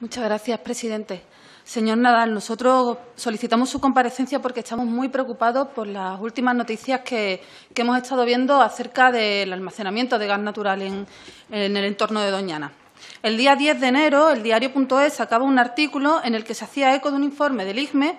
Muchas gracias, presidente. Señor Nadal, nosotros solicitamos su comparecencia porque estamos muy preocupados por las últimas noticias que, hemos estado viendo acerca del almacenamiento de gas natural en, el entorno de Doñana. El día 10 de enero, el diario.es sacaba un artículo en el que se hacía eco de un informe del IGME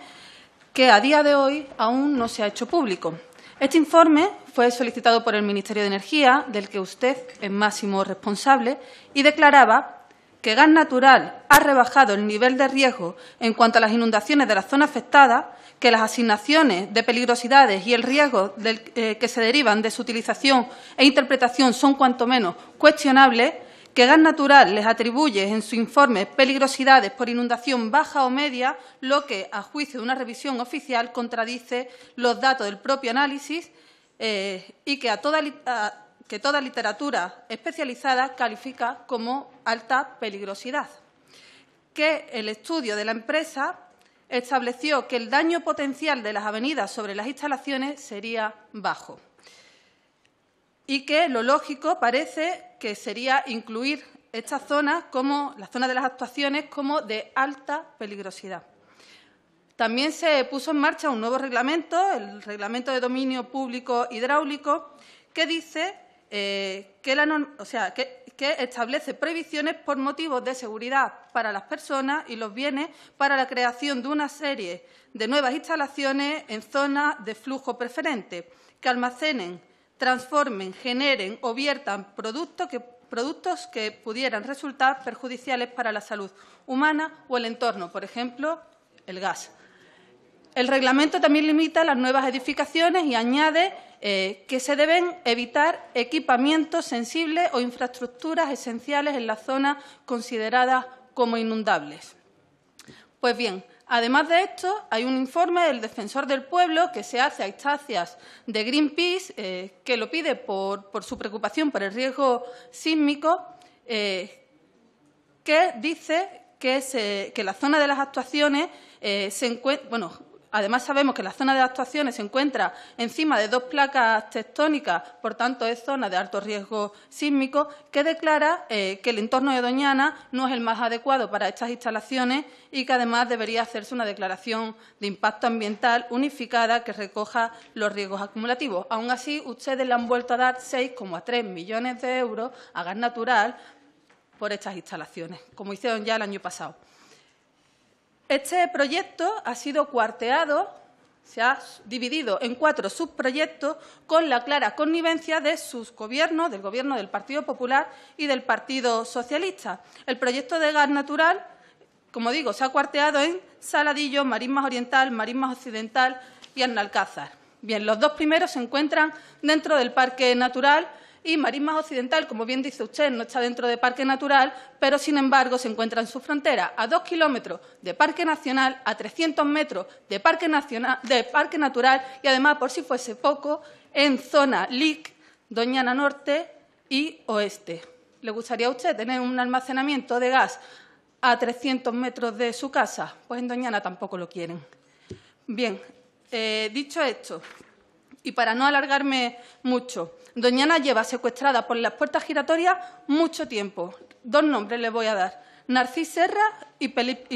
que a día de hoy aún no se ha hecho público. Este informe fue solicitado por el Ministerio de Energía, del que usted es máximo responsable, y declaraba que Gas Natural ha rebajado el nivel de riesgo en cuanto a las inundaciones de la zona afectada, que las asignaciones de peligrosidades y el riesgo eh, que se derivan de su utilización e interpretación son cuanto menos cuestionables, que Gas Natural les atribuye en su informe peligrosidades por inundación baja o media, lo que, a juicio de una revisión oficial, contradice los datos del propio análisis eh, y que a toda, que toda literatura especializada califica como alta peligrosidad, que el estudio de la empresa estableció que el daño potencial de las avenidas sobre las instalaciones sería bajo y que lo lógico parece que sería incluir estas zonas como la zona de las actuaciones como de alta peligrosidad. También se puso en marcha un nuevo reglamento, el Reglamento de Dominio Público Hidráulico, que dice eh, que, establece prohibiciones por motivos de seguridad para las personas y los bienes para la creación de una serie de nuevas instalaciones en zonas de flujo preferente que almacenen, transformen, generen o viertan productos que pudieran resultar perjudiciales para la salud humana o el entorno, por ejemplo, el gas. El reglamento también limita las nuevas edificaciones y añade eh, que se deben evitar equipamientos sensibles o infraestructuras esenciales en las zonas consideradas como inundables. Pues bien, Además de esto, hay un informe del Defensor del Pueblo que se hace a instancias de Greenpeace, eh, que lo pide por, su preocupación por el riesgo sísmico, eh, que dice que, la zona de las actuaciones se encuentra, bueno, Además, sabemos que la zona de actuaciones se encuentra encima de dos placas tectónicas, por tanto, es zona de alto riesgo sísmico, que declara eh, que el entorno de Doñana no es el más adecuado para estas instalaciones y que, además, debería hacerse una declaración de impacto ambiental unificada que recoja los riesgos acumulativos. Aún así, ustedes le han vuelto a dar 6,3 millones de euros a gas natural por estas instalaciones, como hicieron ya el año pasado. Este proyecto ha sido cuarteado, se ha dividido en cuatro subproyectos con la clara connivencia de sus gobiernos, del Gobierno del Partido Popular y del Partido Socialista. El proyecto de gas natural, como digo, se ha cuarteado en Saladillo, Marismas Oriental, Marismas Occidental y Alcázar. Bien, los dos primeros se encuentran dentro del Parque Natural y Marismas Occidental, como bien dice usted, no está dentro de Parque Natural, pero sin embargo se encuentra en su frontera, a dos kilómetros de Parque Nacional, a 300 metros de Parque, de Parque Natural y además, por si fuese poco, en zona LIC, Doñana Norte y Oeste. ¿Le gustaría a usted tener un almacenamiento de gas a 300 metros de su casa? Pues en Doñana tampoco lo quieren. Bien, eh, dicho esto, y para no alargarme mucho, Doñana lleva secuestrada por las puertas giratorias mucho tiempo. Dos nombres le voy a dar, Narcís Serra y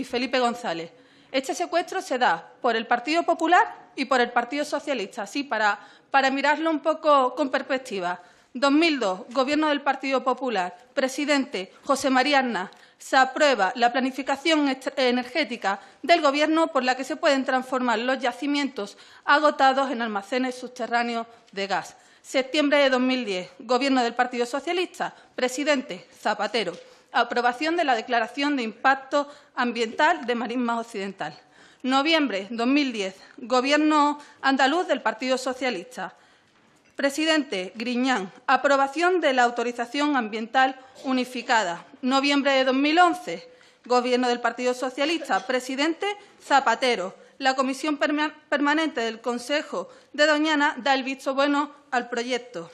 Felipe González. Este secuestro se da por el Partido Popular y por el Partido Socialista, así para, para mirarlo un poco con perspectiva. 2002, Gobierno del Partido Popular, presidente José María Arnaz se aprueba la planificación energética del Gobierno por la que se pueden transformar los yacimientos agotados en almacenes subterráneos de gas. Septiembre de 2010, Gobierno del Partido Socialista, presidente Zapatero. Aprobación de la Declaración de Impacto Ambiental de Marismas Occidental. Noviembre de 2010, Gobierno andaluz del Partido Socialista. Presidente Griñán, aprobación de la autorización ambiental unificada, noviembre de 2011. Gobierno del Partido Socialista, presidente Zapatero. La comisión permanente del Consejo de Doñana da el visto bueno al proyecto.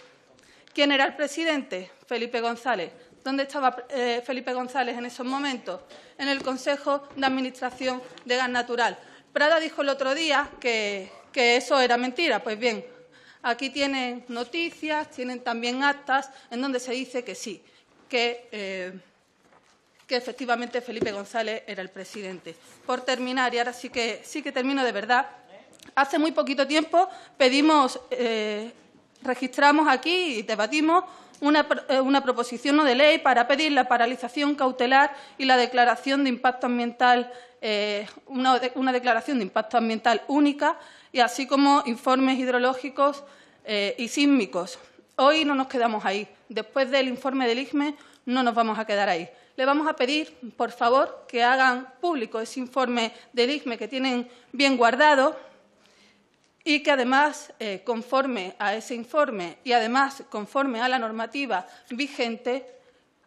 ¿Quién era el presidente? Felipe González. ¿Dónde estaba eh, Felipe González en esos momentos? En el Consejo de Administración de Gas Natural. Prada dijo el otro día que eso era mentira. Pues bien, Aquí tienen noticias, tienen también actas en donde se dice que sí, eh, que, efectivamente Felipe González era el presidente. Por terminar, y ahora sí que, sí que termino de verdad, hace muy poquito tiempo pedimos, eh, registramos aquí y debatimos eh, una, proposición no de ley para pedir la paralización cautelar y la declaración de impacto ambiental, eh, una, declaración de impacto ambiental única, y así como informes hidrológicos eh, y sísmicos. Hoy no nos quedamos ahí. Después del informe del IGME no nos vamos a quedar ahí. Le vamos a pedir, por favor, que hagan público ese informe del IGME que tienen bien guardado y que además, eh, conforme a ese informe y además conforme a la normativa vigente,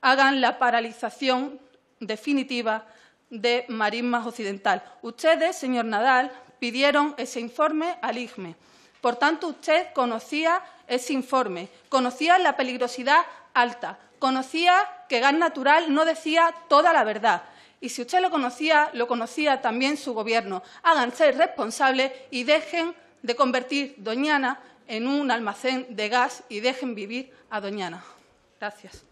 hagan la paralización definitiva de Marismas Occidental. Ustedes, señor Nadal, pidieron ese informe al IGME. Por tanto, usted conocía ese informe, conocía la peligrosidad alta, conocía que gas natural no decía toda la verdad. Y si usted lo conocía, lo conocía también su Gobierno. Háganse responsables y dejen de convertir Doñana en un almacén de gas y dejen vivir a Doñana. Gracias.